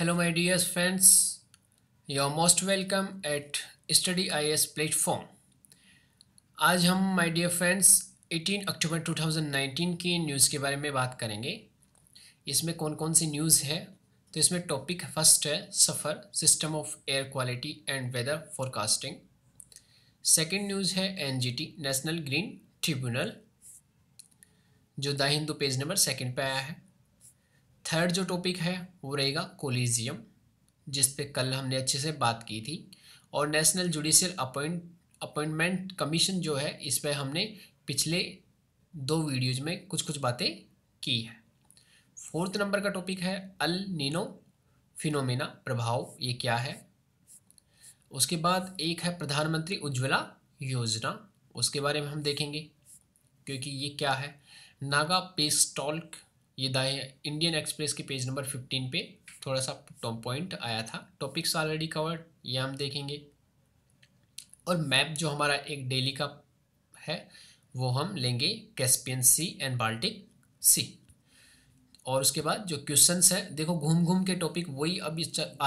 Hello my friends you are most welcome at study I S platform आज हम my dear friends 18 अक्टूबर 2019 की news के बारे में बात करेंगे इसमें कौन कौन सी न्यूज़ है तो इसमें टॉपिक फर्स्ट है SAFAR system of air quality and weather forecasting second news है एन नेशनल ग्रीन ट्रिब्यूनल जो the Hindu page number second पर आया है थर्ड जो टॉपिक है वो रहेगा कोलिजियम जिस पे कल हमने अच्छे से बात की थी और National Judicial appoint appointment commission जो है इस पर हमने पिछले दो वीडियोज में कुछ कुछ बातें की है फोर्थ नंबर का टॉपिक है अल नीनो फिनोमेना प्रभाव ये क्या है उसके बाद एक है प्रधानमंत्री उज्ज्वला योजना उसके बारे में हम देखेंगे क्योंकि ये क्या है नागा पेस्टॉल्क ये दाएँ इंडियन एक्सप्रेस के पेज नंबर फिफ्टीन पे थोड़ा सा टॉप पॉइंट आया था टॉपिक्स ऑलरेडी कवर्ड ये हम देखेंगे और मैप जो हमारा एक डेली का है वो हम लेंगे Caspian C and Baltic Sea और उसके बाद जो क्वेश्चंस हैं देखो घूम घूम के टॉपिक वही अब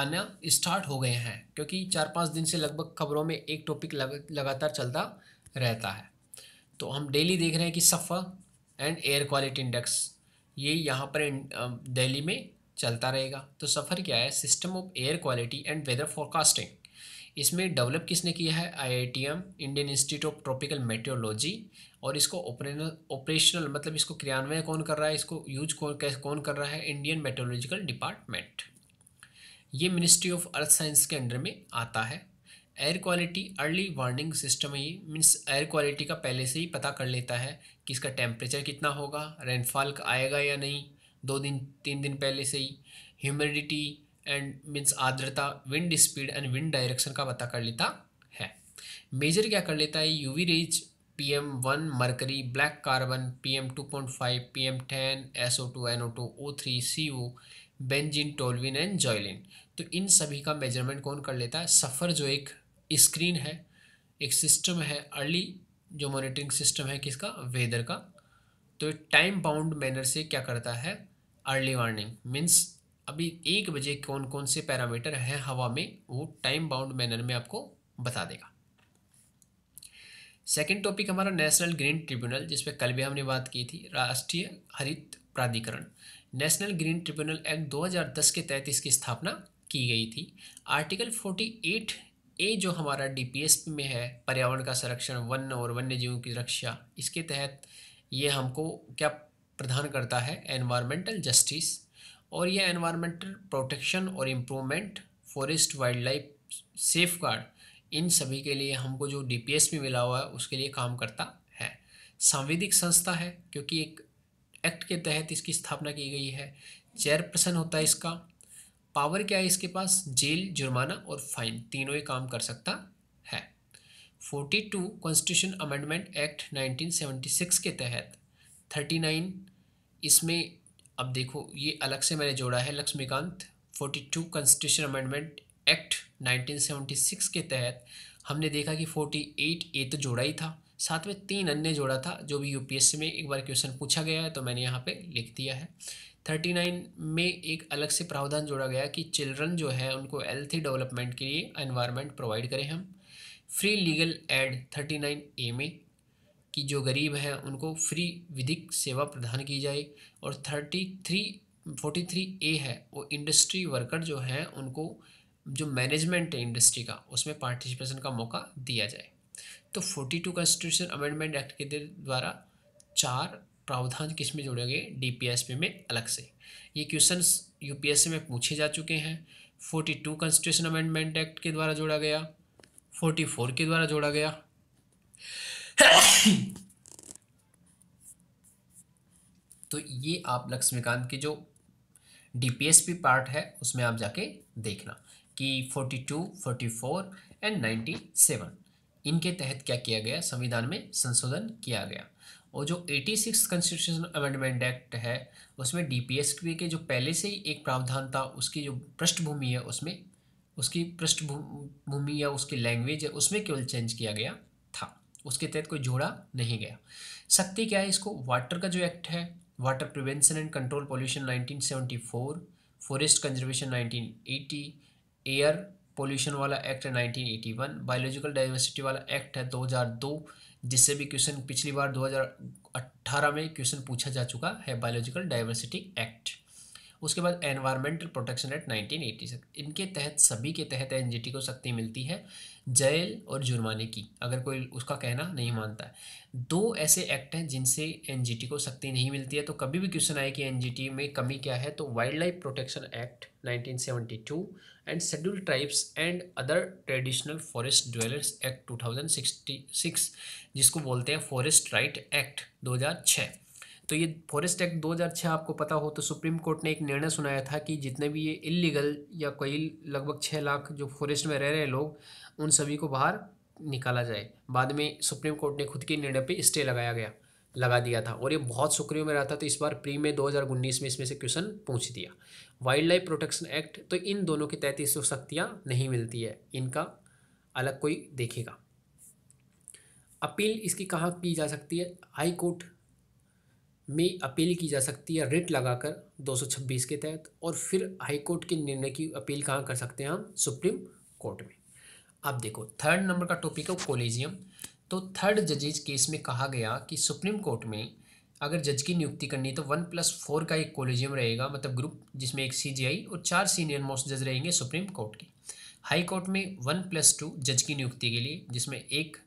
आना स्टार्ट हो गए हैं क्योंकि चार पाँच दिन से लगभग खबरों में एक टॉपिक लग, लगातार चलता रहता है तो हम डेली देख रहे हैं कि सफ़ा एंड एयर क्वालिटी इंडेक्स ये यहाँ पर दिल्ली में चलता रहेगा तो सफ़र क्या है system of air quality and weather forecasting इसमें डेवलप किसने किया है IITM Indian Institute of Tropical Meteorology और इसको ऑपरेशनल मतलब इसको क्रियान्वयन कौन कर रहा है इसको यूज कौन कौन कर रहा है इंडियन मेट्रोलॉजिकल डिपार्टमेंट ये मिनिस्ट्री ऑफ अर्थ साइंस के अंडर में आता है air quality early warning system ही मीन्स एयर क्वालिटी का पहले से ही पता कर लेता है कि इसका टेम्परेचर कितना होगा रेनफॉल आएगा या नहीं दो दिन तीन दिन पहले से ही ह्यूमिडिटी एंड मीन्स आर्द्रता wind speed and wind direction का पता कर लेता है मेजर क्या कर लेता है UV rays P M one mercury black carbon P M two point five P M ten S O two N O two O three C O benzene toluene and xylene तो इन सभी का measurement कौन कर लेता है सफ़र जो एक स्क्रीन है एक सिस्टम है अर्ली जो मॉनिटरिंग सिस्टम है किसका वेदर का तो टाइम बाउंड मैनर से क्या करता है अर्ली वार्निंग मीन्स अभी एक बजे कौन कौन से पैरामीटर हैं हवा में वो टाइम बाउंड मैनर में आपको बता देगा सेकेंड टॉपिक हमारा नेशनल ग्रीन ट्रिब्यूनल जिस पर कल भी हमने बात की थी राष्ट्रीय हरित प्राधिकरण नेशनल ग्रीन ट्रिब्यूनल एक्ट 2010 के तहत इसकी स्थापना की गई थी आर्टिकल 48 ए जो हमारा डीपीएसपी में है पर्यावरण का संरक्षण वन और वन्य जीवों की रक्षा इसके तहत ये हमको क्या प्रदान करता है एनवायरमेंटल जस्टिस और यह एनवायरमेंटल प्रोटेक्शन और improvement forest wildlife safeguard इन सभी के लिए हमको जो डी पी एस पी मिला हुआ है उसके लिए काम करता है सांविधिक संस्था है क्योंकि एक एक्ट के तहत इसकी स्थापना की गई है चेयरपर्सन होता है इसका पावर क्या है इसके पास जेल जुर्माना और फाइन तीनों ही काम कर सकता है 42 कॉन्स्टिट्यूशन अमेंडमेंट एक्ट 1976 के तहत 39 इसमें अब देखो ये अलग से मैंने जोड़ा है लक्ष्मीकांत 42 कॉन्स्टिट्यूशन अमेंडमेंट एक्ट 1976 के तहत हमने देखा कि 48 ए तो जोड़ा ही था साथ में तीन अन्य जोड़ा था जो भी यूपीएससी में एक बार क्वेश्चन पूछा गया है तो मैंने यहाँ पे लिख दिया है थर्टी नाइन में एक अलग से प्रावधान जोड़ा गया कि चिल्ड्रन जो है उनको हेल्थी डेवलपमेंट के लिए एनवायरनमेंट प्रोवाइड करें हम free legal aid thirty nine A में कि जो गरीब हैं उनको फ्री विधिक सेवा प्रदान की जाए और thirty three forty three A है वो इंडस्ट्री वर्कर जो हैं उनको जो मैनेजमेंट है इंडस्ट्री का उसमें पार्टिसिपेशन का मौका दिया जाए तो forty two constitution amendment act के द्वारा चार प्रावधान किस में जोड़ेंगे डीपीएसपी में अलग से ये क्वेश्चन यूपीएससी में पूछे जा चुके हैं forty two constitution amendment act के द्वारा जोड़ा गया फोर्टी फोर के द्वारा जोड़ा गया तो ये आप लक्ष्मीकांत के जो डीपीएसपी पार्ट है उसमें आप जाके देखना कि forty two forty four and ninety seven इनके तहत क्या किया गया संविधान में संशोधन किया गया और जो 86 कॉन्स्टिट्यूशन अमेंडमेंट एक्ट है उसमें डीपीएस के जो पहले से ही एक प्रावधान था उसकी जो पृष्ठभूमि है उसमें उसकी पृष्ठभूमि या उसकी लैंग्वेज है उसमें केवल चेंज किया गया था उसके तहत कोई जोड़ा नहीं गया शक्ति क्या है इसको वाटर का जो एक्ट है water prevention and control pollution four forest conservation eighty air pollution वाला एक्ट है 1981 बायोलॉजिकल डाइवर्सिटी वाला एक्ट है 2002 जिससे भी क्वेश्चन पिछली बार 2018 में क्वेश्चन पूछा जा चुका है बायोलॉजिकल डाइवर्सिटी एक्ट उसके बाद एनवायरमेंटल प्रोटेक्शन एक्ट 1986 इनके तहत सभी के तहत एनजीटी को शक्ति मिलती है जेल और जुर्माने की अगर कोई उसका कहना नहीं मानता है दो ऐसे एक्ट हैं जिनसे एनजीटी को शक्ति नहीं मिलती है तो कभी भी क्वेश्चन आए कि एनजीटी में कमी क्या है तो wildlife protection act 1972 and Scheduled Tribes and other traditional forest dwellers act 2066 जिसको बोलते हैं फॉरेस्ट राइट एक्ट 2006 तो ये फॉरेस्ट एक्ट 2006 आपको पता हो तो सुप्रीम कोर्ट ने एक निर्णय सुनाया था कि जितने भी ये इलीगल या कई लगभग छः लाख जो फॉरेस्ट में रह रहे हैं लोग उन सभी को बाहर निकाला जाए बाद में सुप्रीम कोर्ट ने खुद के निर्णय पर स्टे लगाया गया लगा दिया था और ये बहुत सुक्रियों में रहा था तो इस बार प्री में दो में इसमें से क्वेश्चन पूछ दिया वाइल्ड लाइफ प्रोटेक्शन एक्ट तो इन दोनों के तहत इसको सख्तियाँ नहीं मिलती है इनका अलग कोई देखेगा अपील इसकी कहाँ की जा सकती है हाई कोर्ट में अपील की जा सकती है रिट लगाकर 226 के तहत और फिर हाई कोर्ट के निर्णय की अपील कहाँ कर सकते हैं हम सुप्रीम कोर्ट में अब देखो थर्ड नंबर का टॉपिक है कोलेजियम तो थर्ड जजेज केस में कहा गया कि सुप्रीम कोर्ट में अगर जज की नियुक्ति करनी है तो वन प्लस फोर का एक कोलेजियम रहेगा मतलब ग्रुप जिसमें एक सीजीआई और चार सीनियर मोस्ट जज रहेंगे सुप्रीम कोर्ट के हाई कोर्ट में वन प्लस टू जज की नियुक्ति के लिए जिसमें एक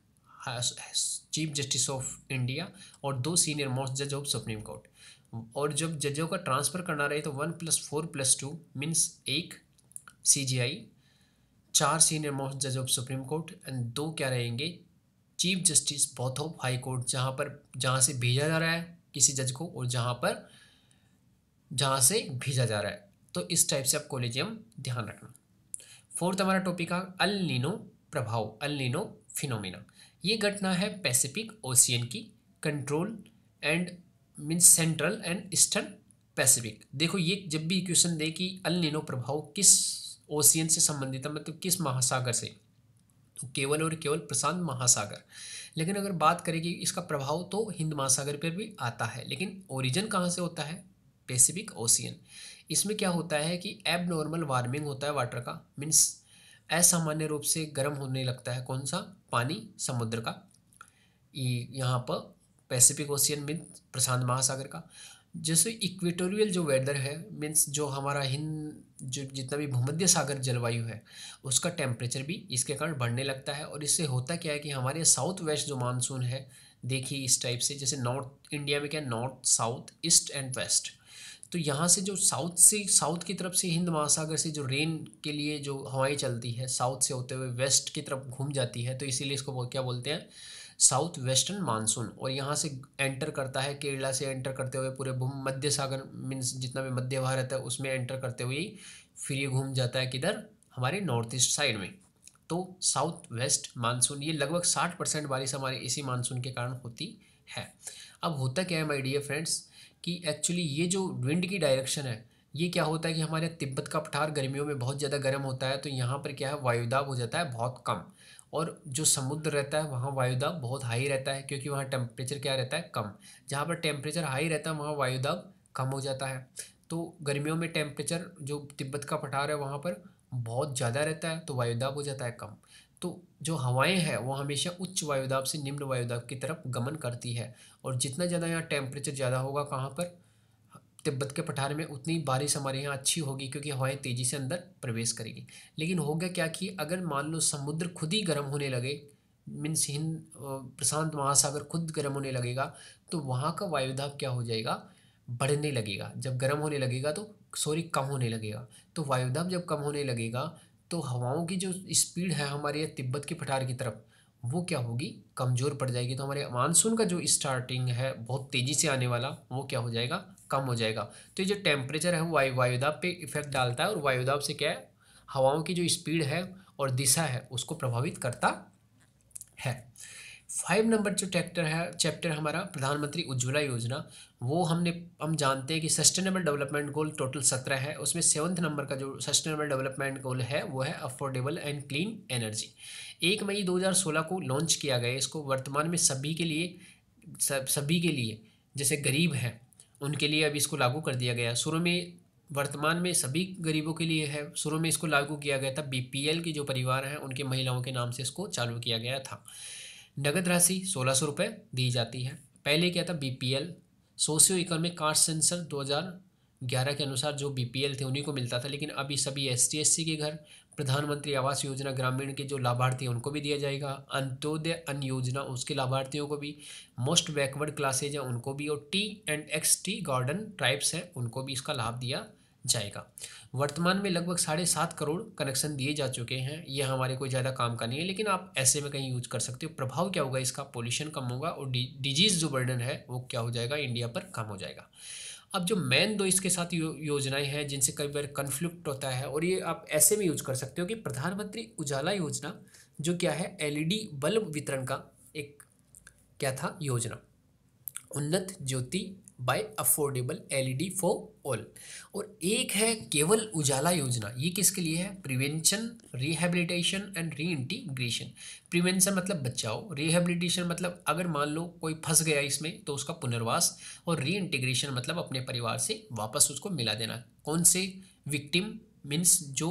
चीफ जस्टिस ऑफ इंडिया और दो सीनियर मोस्ट जज ऑफ सुप्रीम कोर्ट और जब जजों का ट्रांसफ़र करना रहे तो one plus four plus two means एक सी चार सीनियर मोस्ट जज ऑफ सुप्रीम कोर्ट एंड दो क्या रहेंगे chief justice both of high court जहाँ पर जहाँ से भेजा जा रहा है किसी जज को और जहाँ पर जहाँ से भेजा जा रहा है तो इस टाइप से आप कॉलेजियम ध्यान रखना फोर्थ हमारा टॉपिक है अल नीनो प्रभाव अल नीनो फिनोमिना ये घटना है पैसिफिक ओशियन की control and mean central and eastern pacific देखो ये जब भी क्वेश्चन दे कि अल नीनो प्रभाव किस ओशियन से संबंधित है मतलब किस महासागर से तो केवल और केवल प्रशांत महासागर लेकिन अगर बात करें कि इसका प्रभाव तो हिंद महासागर पर भी आता है लेकिन ओरिजिन कहाँ से होता है पैसिफिक ओशियन इसमें क्या होता है कि एबनॉर्मल वार्मिंग होता है वाटर का मीन्स असामान्य रूप से गर्म होने लगता है कौन सा पानी समुद्र का यहाँ पर पैसिफिक ओशियन मीन्स प्रशांत महासागर का जैसे इक्वेटोरियल जो वेदर है मीन्स जो हमारा हिंद जो जितना भी भूमध्य सागर जलवायु है उसका टेम्परेचर भी इसके कारण बढ़ने लगता है और इससे होता क्या है कि हमारे साउथ वेस्ट जो मानसून है देखिए इस टाइप से जैसे नॉर्थ इंडिया में क्या north south east and west तो यहाँ से जो साउथ से साउथ की तरफ से हिंद महासागर से जो रेन के लिए जो हवाएं चलती है साउथ से होते हुए वेस्ट की तरफ घूम जाती है तो इसीलिए इसको क्या बोलते हैं साउथ वेस्टर्न मानसून और यहाँ से एंटर करता है केरला से एंटर करते हुए पूरे भूम मध्य सागर मीन्स जितना भी मध्य भारत है उसमें एंटर करते हुए फिर ये घूम जाता है किधर हमारे नॉर्थ ईस्ट साइड में तो साउथ वेस्ट मानसून ये लगभग साठ परसेंट बारिश हमारे इसी मानसून के कारण होती है अब होता क्या है माई डियर फ्रेंड्स कि एक्चुअली ये जो विंड की डायरेक्शन है ये क्या होता है कि हमारे तिब्बत का पठार गर्मियों में बहुत ज़्यादा गर्म होता है तो यहाँ पर क्या है वायुदाब हो जाता है बहुत कम और जो समुद्र रहता है वहाँ वायुदाब बहुत हाई रहता है क्योंकि वहाँ टेम्परेचर क्या रहता है कम जहाँ पर टेम्परेचर हाई रहता है वहाँ वायुदाब कम हो जाता है तो गर्मियों में टेम्परेचर जो तिब्बत का पठार है वहाँ पर बहुत ज़्यादा रहता है तो वायुदाब हो जाता है कम तो जो हवाएं हैं वो हमेशा उच्च वायुदाब से निम्न वायुदाब की तरफ गमन करती है और जितना ज़्यादा यहाँ टेम्परेचर ज़्यादा होगा कहाँ पर तिब्बत के पठार में उतनी बारिश हमारे यहाँ अच्छी होगी क्योंकि हवाएं तेज़ी से अंदर प्रवेश करेगी लेकिन होगा क्या कि अगर मान लो समुद्र खुद ही गर्म होने लगे मीन्स हिंद प्रशांत महासागर खुद गर्म होने लगेगा तो वहाँ का वायुदाब क्या हो जाएगा बढ़ने लगेगा जब गर्म होने लगेगा तो सॉरी कम होने लगेगा तो वायुदाब जब कम होने लगेगा तो हवाओं की जो स्पीड है हमारे तिब्बत के पठार की तरफ वो क्या होगी कमज़ोर पड़ जाएगी तो हमारे मानसून का जो स्टार्टिंग है बहुत तेज़ी से आने वाला वो क्या हो जाएगा कम हो जाएगा तो ये जो टेम्परेचर है वो वायु वायुदाब पे इफेक्ट डालता है और वायुदाब से क्या है हवाओं की जो स्पीड है और दिशा है उसको प्रभावित करता है फाइव नंबर जो ट्रैक्टर है चैप्टर हमारा प्रधानमंत्री उज्ज्वला योजना वो हमने हम जानते हैं कि सस्टेनेबल डेवलपमेंट गोल टोटल सत्रह है उसमें सेवन्थ नंबर का जो सस्टेनेबल डेवलपमेंट गोल है वो है अफोर्डेबल एंड क्लीन एनर्जी एक मई 2016 को लॉन्च किया गया इसको वर्तमान में सभी के लिए सब सभी के लिए जैसे गरीब हैं उनके लिए अब इसको लागू कर दिया गया शुरू में वर्तमान में सभी गरीबों के लिए है शुरू में इसको लागू किया गया था बीपीएल के जो परिवार हैं उनके महिलाओं के नाम से इसको चालू किया गया था नगद राशि सोलह सौ रुपये दी जाती है पहले क्या था BPL socio economic caste census 2011 के अनुसार जो बीपीएल थे उन्हीं को मिलता था लेकिन अभी सभी एस टी के घर प्रधानमंत्री आवास योजना ग्रामीण के जो लाभार्थी हैं उनको भी दिया जाएगा अंत्योदय अन्य योजना उसके लाभार्थियों को भी मोस्ट बैकवर्ड क्लासेज हैं उनको भी और tea and ex tea garden tribes हैं उनको भी इसका लाभ दिया जाएगा वर्तमान में लगभग साढ़े सात करोड़ कनेक्शन दिए जा चुके हैं ये हमारे कोई ज़्यादा काम का नहीं है लेकिन आप ऐसे में कहीं यूज कर सकते हो प्रभाव क्या होगा इसका पोल्यूशन कम होगा और डिजीज़ जो बर्डन है वो क्या हो जाएगा इंडिया पर कम हो जाएगा अब जो मेन दो इसके साथ यो, योजनाएं हैं जिनसे कई बार कन्फ्लिक्ट होता है और ये आप ऐसे में यूज कर सकते हो कि प्रधानमंत्री उजाला योजना जो क्या है एलईडी बल्ब वितरण का एक क्या था योजना Unnat Jyoti by affordable LED for all और एक है केवल उजाला योजना ये किसके लिए है prevention rehabilitation and reintegration prevention मतलब बचाओ रिहेबिलिटेशन मतलब अगर मान लो कोई फंस गया इसमें तो उसका पुनर्वास और री इंटीग्रेशन मतलब अपने परिवार से वापस उसको मिला देना कौन से विक्टिम मीन्स जो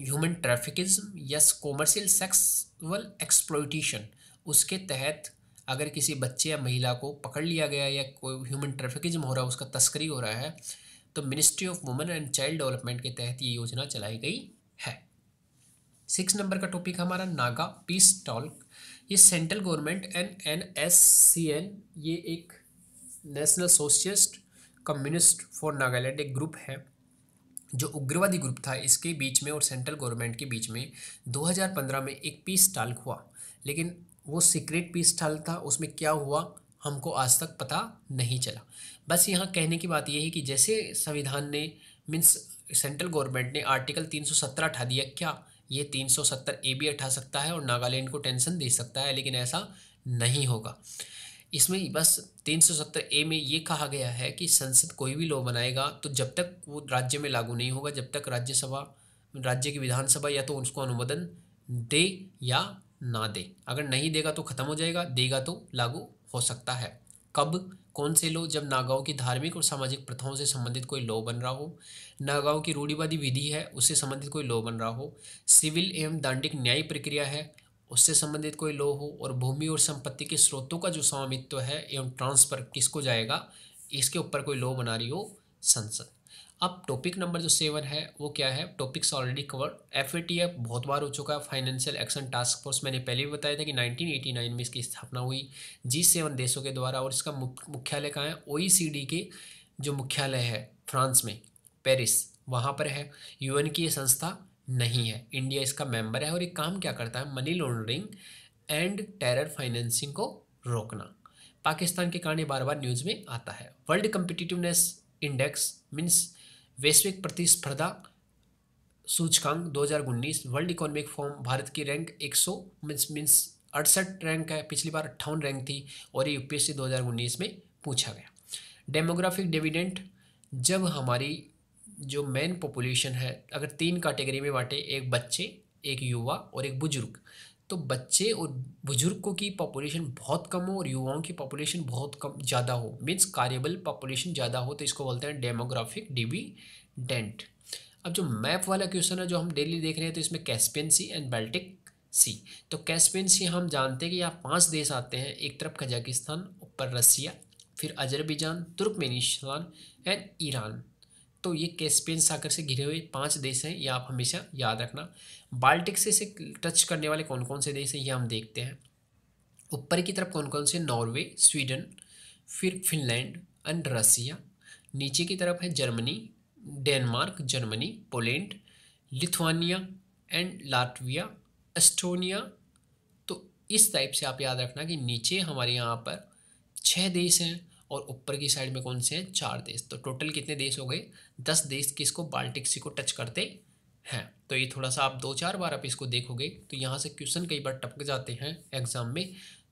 ह्यूमन ट्रैफिकिज्म या कॉमर्शियल सेक्सुअल एक्सप्लोइटेशन उसके तहत अगर किसी बच्चे या महिला को पकड़ लिया गया या कोई ह्यूमन ट्रैफिकिज्म हो रहा है उसका तस्करी हो रहा है तो ministry of women and child development के तहत ये योजना चलाई गई है सिक्स नंबर का टॉपिक हमारा नागा पीस टॉल्क ये central government and N S C N ये एक national socialist communist for Nagaland एक ग्रुप है जो उग्रवादी ग्रुप था इसके बीच में और सेंट्रल गवर्नमेंट के बीच में 2015 में एक पीस टाल्क हुआ लेकिन वो सीक्रेट पीस स्थल था उसमें क्या हुआ हमको आज तक पता नहीं चला बस यहाँ कहने की बात ये है कि जैसे संविधान ने मीन्स सेंट्रल गवर्नमेंट ने आर्टिकल 317 हटा दिया क्या ये 370 ए भी हटा सकता है और नागालैंड को टेंशन दे सकता है लेकिन ऐसा नहीं होगा इसमें बस 370 ए में ये कहा गया है कि संसद कोई भी लॉ बनाएगा तो जब तक वो राज्य में लागू नहीं होगा जब तक राज्यसभा राज्य की विधानसभा या तो उसको अनुमोदन दे या ना दे अगर नहीं देगा तो ख़त्म हो जाएगा देगा तो लागू हो सकता है कब कौन से लो जब नागाओं की धार्मिक और सामाजिक प्रथाओं से संबंधित कोई लॉ बन रहा हो नागाओं की रूढ़ीवादी विधि है उससे संबंधित कोई लॉ बन रहा हो सिविल एवं दांडिक न्याय प्रक्रिया है उससे संबंधित कोई लॉ हो और भूमि और संपत्ति के स्रोतों का जो स्वामित्व है एवं ट्रांसफर किसको जाएगा इसके ऊपर कोई लॉ बना रही हो संसद अब टॉपिक नंबर जो सेवन है वो क्या है टॉपिक्स ऑलरेडी कवर एफ बहुत बार हो चुका है फाइनेंशियल एक्शन टास्क फोर्स मैंने पहले भी बताया था कि 1989 में इसकी स्थापना हुई जी सेवन देशों के द्वारा और इसका मुख्यालय कहाँ है ओईसीडी e के जो मुख्यालय है फ्रांस में पेरिस वहाँ पर है यू की ये संस्था नहीं है इंडिया इसका मेम्बर है और ये काम क्या करता है money laundering and terror financing को रोकना पाकिस्तान के कारण बार बार न्यूज़ में आता है वर्ल्ड कम्पिटिटिवनेस इंडेक्स मीन्स वैश्विक प्रतिस्पर्धा सूचकांक 2019 वर्ल्ड इकोनॉमिक फोरम भारत की रैंक एक सौ मीन्स मीन्स अड़सठ रैंक है पिछली बार अट्ठावन रैंक थी और ये यूपीएससी 2019 में पूछा गया डेमोग्राफिक डिविडेंट जब हमारी जो मेन पॉपुलेशन है अगर तीन कैटेगरी में बांटे एक बच्चे एक युवा और एक बुजुर्ग तो बच्चे और बुजुर्गों की पॉपुलेशन बहुत कम हो और युवाओं की पॉपुलेशन बहुत कम ज़्यादा हो मीन्स कार्यबल पॉपुलेशन ज़्यादा हो तो इसको बोलते हैं डेमोग्राफिक डेंट अब जो मैप वाला क्वेश्चन है जो हम डेली देख रहे हैं तो इसमें Caspian C and Baltic sea तो कैस्पियन सी हम जानते हैं कि यहाँ पांच देश आते हैं एक तरफ कजाकिस्तान ऊपर रसिया फिर अजरबैजान तुर्कमेनिस्तान एंड ईरान तो ये कैस्पियन सागर से घिरे हुए पांच देश हैं ये आप हमेशा याद रखना बाल्टिक से इसे टच करने वाले कौन कौन से देश हैं ये हम देखते हैं ऊपर की तरफ कौन कौन से नॉर्वे स्वीडन फिर फिनलैंड एंड रसिया नीचे की तरफ है Germany Denmark Germany Poland Lithuania and Latvia Estonia तो इस टाइप से आप याद रखना कि नीचे हमारे यहाँ पर छः देश हैं और ऊपर की साइड में कौन से हैं चार देश तो टोटल कितने देश हो गए दस देश किसको बाल्टिक सी को टच करते हैं तो ये थोड़ा सा आप दो चार बार आप इसको देखोगे तो यहाँ से क्वेश्चन कई बार टपक जाते हैं एग्जाम में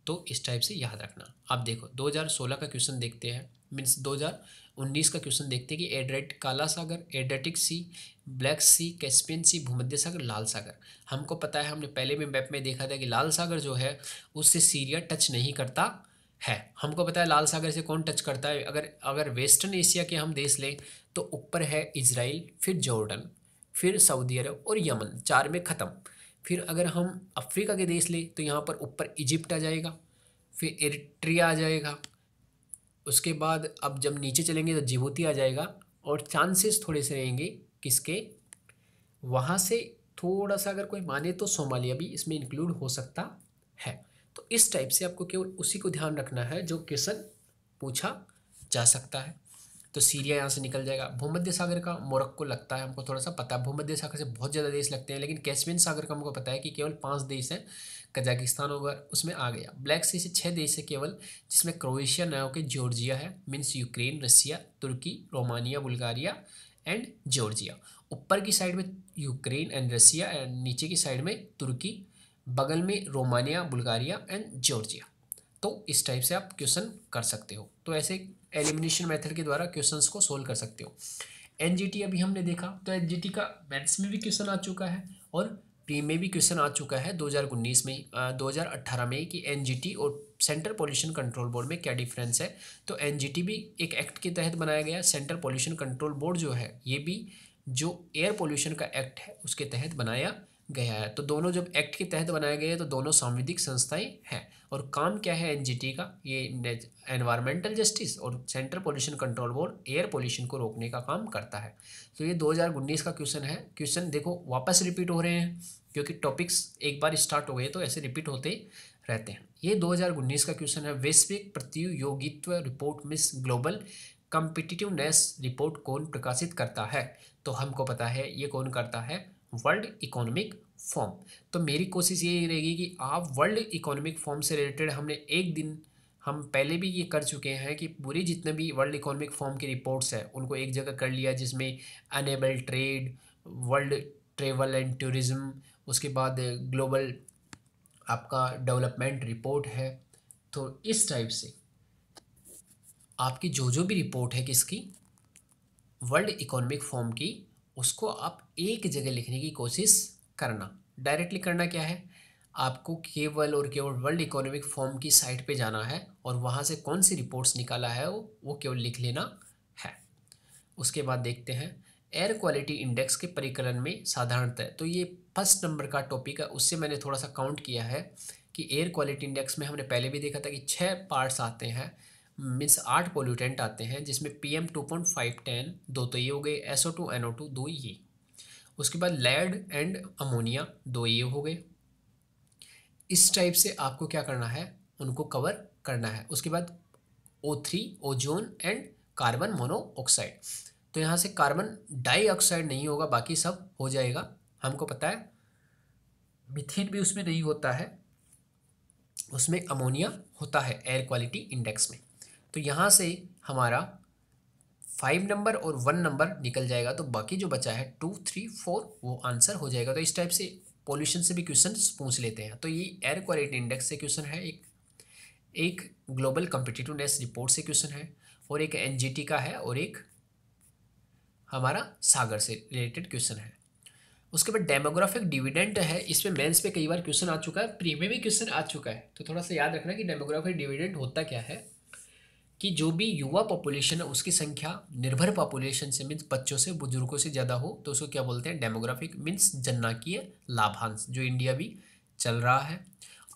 तो इस टाइप से याद रखना आप देखो 2016 का क्वेश्चन देखते हैं मीन्स 2019 का क्वेश्चन देखते हैं कि एड्रेट काला सागर एड्रेटिक सी ब्लैक सी कैस्पियन सी भूमध्य सागर लाल सागर हमको पता है हमने पहले भी मैप में देखा था कि लाल सागर जो है उससे सीरिया टच नहीं करता है हमको पता है लाल सागर से कौन टच करता है अगर अगर वेस्टर्न एशिया के हम देश लें तो ऊपर है इसराइल फिर जॉर्डन फिर सऊदी अरब और यमन चार में ख़त्म फिर अगर हम अफ्रीका के देश लें तो यहाँ पर ऊपर इजिप्ट आ जाएगा फिर एरिट्रिया आ जाएगा उसके बाद अब जब नीचे चलेंगे तो जिबूती आ जाएगा और चांसेस थोड़े से रहेंगे किसके वहाँ से थोड़ा सा अगर कोई माने तो सोमालिया भी इसमें इंक्लूड हो सकता है तो इस टाइप से आपको केवल उसी को ध्यान रखना है जो क्वेश्चन पूछा जा सकता है तो सीरिया यहाँ से निकल जाएगा भूमध्य सागर का मोरक्को लगता है हमको थोड़ा सा पता है भूमध्य सागर से बहुत ज़्यादा देश लगते हैं लेकिन कैस्पियन सागर का हमको पता है कि केवल पाँच देश हैं कजाकिस्तान होगा उसमें आ गया ब्लैक सी से छः देश है केवल जिसमें क्रोएशिया न होकर जॉर्जिया है means Ukraine Russia Turkey Romania Bulgaria and Georgia ऊपर की साइड में यूक्रेन एंड रसिया एंड नीचे की साइड में तुर्की बगल में रोमानिया बुल्गारिया एंड जॉर्जिया तो इस टाइप से आप क्वेश्चन कर सकते हो तो ऐसे एलिमिनेशन मेथड के द्वारा क्वेश्चंस को सोल्व कर सकते हो एनजीटी अभी हमने देखा तो एनजीटी का मैथ्स में भी क्वेश्चन आ चुका है और पी में भी क्वेश्चन आ चुका है 2019 में दो हज़ार अट्ठारह में कि एन और सेंट्रल पॉल्यूशन कंट्रोल बोर्ड में क्या डिफरेंस है तो एन भी एक एक्ट के तहत बनाया गया सेंट्रल पॉल्यूशन कंट्रोल बोर्ड जो है ये भी जो एयर पोल्यूशन का एक्ट है उसके तहत बनाया गया है तो दोनों जब एक्ट के तहत बनाए गए हैं तो दोनों सांविधिक संस्थाएं हैं और काम क्या है एनजीटी का ये एनवायरमेंटल जस्टिस और central pollution control board air pollution को रोकने का काम करता है तो ये 2019 का क्वेश्चन है क्वेश्चन देखो वापस रिपीट हो रहे हैं क्योंकि टॉपिक्स एक बार स्टार्ट हो गए तो ऐसे रिपीट होते रहते हैं ये दो का क्वेश्चन है वैश्विक प्रतियोगित्व रिपोर्ट मिस ग्लोबल कम्पिटिटिवनेस रिपोर्ट कौन प्रकाशित करता है तो हमको पता है ये कौन करता है वर्ल्ड इकोनॉमिक फॉर्म तो मेरी कोशिश यही रहेगी कि आप वर्ल्ड इकोनॉमिक फॉर्म से रिलेटेड हमने एक दिन हम पहले भी ये कर चुके हैं कि पूरे जितने भी वर्ल्ड इकोनॉमिक फॉर्म की रिपोर्ट्स हैं उनको एक जगह कर लिया जिसमें enable trade world travel and tourism उसके बाद ग्लोबल आपका डेवलपमेंट रिपोर्ट है तो इस टाइप से आपकी जो जो भी रिपोर्ट है किसकी वर्ल्ड इकोनॉमिक फॉर्म की उसको आप एक जगह लिखने की कोशिश करना डायरेक्टली करना क्या है आपको केवल और केवल वर्ल्ड इकोनॉमिक फॉर्म की साइट पे जाना है और वहाँ से कौन सी रिपोर्ट्स निकाला है वो वो केवल लिख लेना है उसके बाद देखते हैं एयर क्वालिटी इंडेक्स के परिकलन में साधारणतः तो ये फर्स्ट नंबर का टॉपिक है उससे मैंने थोड़ा सा काउंट किया है कि एयर क्वालिटी इंडेक्स में हमने पहले भी देखा था कि छः पार्ट्स आते हैं मीन्स आठ पोल्यूटेंट आते हैं जिसमें P M two point five ten दो तो ये हो गए S O two N O two दो ये उसके बाद लेड एंड अमोनिया दो ये हो गए इस टाइप से आपको क्या करना है उनको कवर करना है उसके बाद O three ozone and carbon monoxide तो यहाँ से कार्बन डाइऑक्साइड नहीं होगा बाकी सब हो जाएगा हमको पता है मिथेन भी उसमें नहीं होता है उसमें अमोनिया होता है एयर क्वालिटी इंडेक्स में तो यहाँ से हमारा फाइव नंबर और वन नंबर निकल जाएगा तो बाकी जो बचा है टू थ्री फोर वो आंसर हो जाएगा तो इस टाइप से पॉल्यूशन से भी क्वेश्चन पूछ लेते हैं तो ये एयर क्वालिटी इंडेक्स से क्वेश्चन है एक एक ग्लोबल कम्पिटिटिवनेस रिपोर्ट से क्वेश्चन है और एक एन का है और एक हमारा सागर से रिलेटेड क्वेश्चन है उसके बाद डेमोग्राफिक डिविडेंट है इसमें मेंस पे कई बार क्वेश्चन आ चुका है प्री में भी क्वेश्चन आ चुका है तो थोड़ा सा याद रखना कि डेमोग्राफिक डिविडेंट होता क्या है कि जो भी युवा पॉपुलेशन है उसकी संख्या निर्भर पॉपुलेशन से मीन्स बच्चों से बुजुर्गों से ज़्यादा हो तो उसको क्या बोलते हैं डेमोग्राफिक मीन्स जननाकीय लाभांश जो इंडिया भी चल रहा है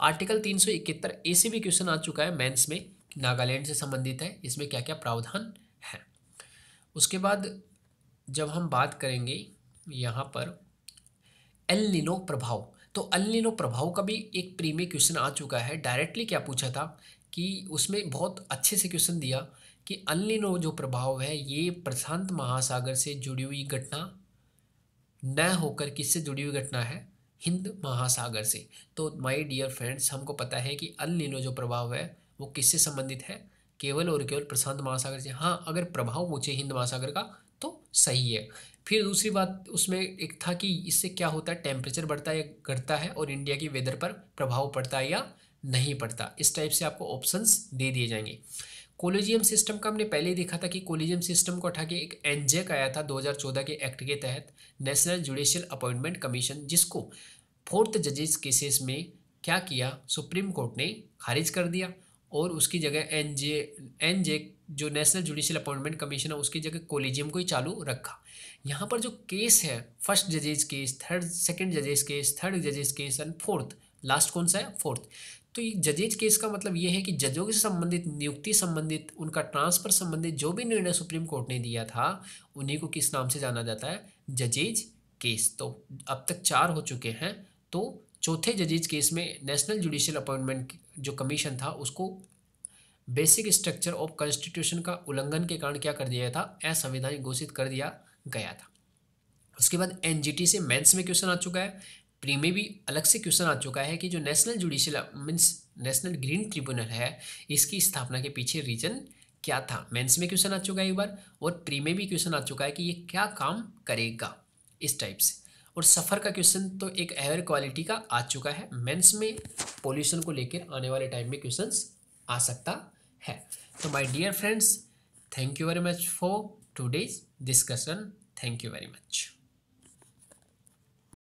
आर्टिकल तीन सौ इकहत्तर ए भी क्वेश्चन आ चुका है मेंस में नागालैंड से संबंधित है इसमें क्या क्या प्रावधान है उसके बाद जब हम बात करेंगे यहाँ पर एल निनो प्रभाव तो अल निनो प्रभाव का भी एक प्रीमियर क्वेश्चन आ चुका है डायरेक्टली क्या पूछा था कि उसमें बहुत अच्छे से क्वेश्चन दिया कि अनलिनो जो प्रभाव है ये प्रशांत महासागर से जुड़ी हुई घटना न होकर किससे जुड़ी हुई घटना है हिंद महासागर से तो माय डियर फ्रेंड्स हमको पता है कि अनलिनो जो प्रभाव है वो किससे संबंधित है केवल और केवल प्रशांत महासागर से हाँ अगर प्रभाव पूछे हिंद महासागर का तो सही है फिर दूसरी बात उसमें एक था कि इससे क्या होता है टेम्परेचर बढ़ता है या घटता है और इंडिया की वेदर पर प्रभाव पड़ता है या नहीं पड़ता इस टाइप से आपको ऑप्शंस दे दिए जाएंगे कोलिजियम सिस्टम का हमने पहले ही देखा था कि कोलिजियम सिस्टम को उठा के एक एनजेक आया था 2014 के एक्ट के तहत नेशनल जुडिशियल अपॉइंटमेंट कमीशन जिसको फोर्थ जजेस केसेस में क्या किया सुप्रीम कोर्ट ने खारिज कर दिया और उसकी जगह एन जे एन जे जो नेशनल जुडिशियल अपॉइंटमेंट कमीशन है उसकी जगह कोलिजियम को ही चालू रखा यहाँ पर जो केस है first जजेज case third second जजेज case third जजेज केस एंड फोर्थ लास्ट कौन सा है फोर्थ तो ये जजेज केस का मतलब ये है कि जजों से संबंधित नियुक्ति संबंधित उनका ट्रांसफ़र संबंधित जो भी निर्णय सुप्रीम कोर्ट ने दिया था उन्हीं को किस नाम से जाना जाता है जजेज केस तो अब तक चार हो चुके हैं तो चौथे जजेज केस में नेशनल जुडिशियल अपॉइंटमेंट जो कमीशन था उसको बेसिक स्ट्रक्चर ऑफ कॉन्स्टिट्यूशन का उल्लंघन के कारण क्या कर दिया था असंवैधानिक घोषित कर दिया गया था उसके बाद एनजीटी से मेंस में क्वेश्चन आ चुका है प्री में भी अलग से क्वेश्चन आ चुका है कि जो national judicial means national green tribunal है इसकी स्थापना के पीछे रीजन क्या था मेंस में क्वेश्चन आ चुका है एक बार और प्री में भी क्वेश्चन आ चुका है कि ये क्या काम करेगा इस टाइप से और सफ़र का क्वेश्चन तो एक एयर क्वालिटी का आ चुका है मेंस में पोल्यूशन को लेकर आने वाले टाइम में क्वेश्चन आ सकता है तो my dear friends thank you very much for today's discussion thank you very much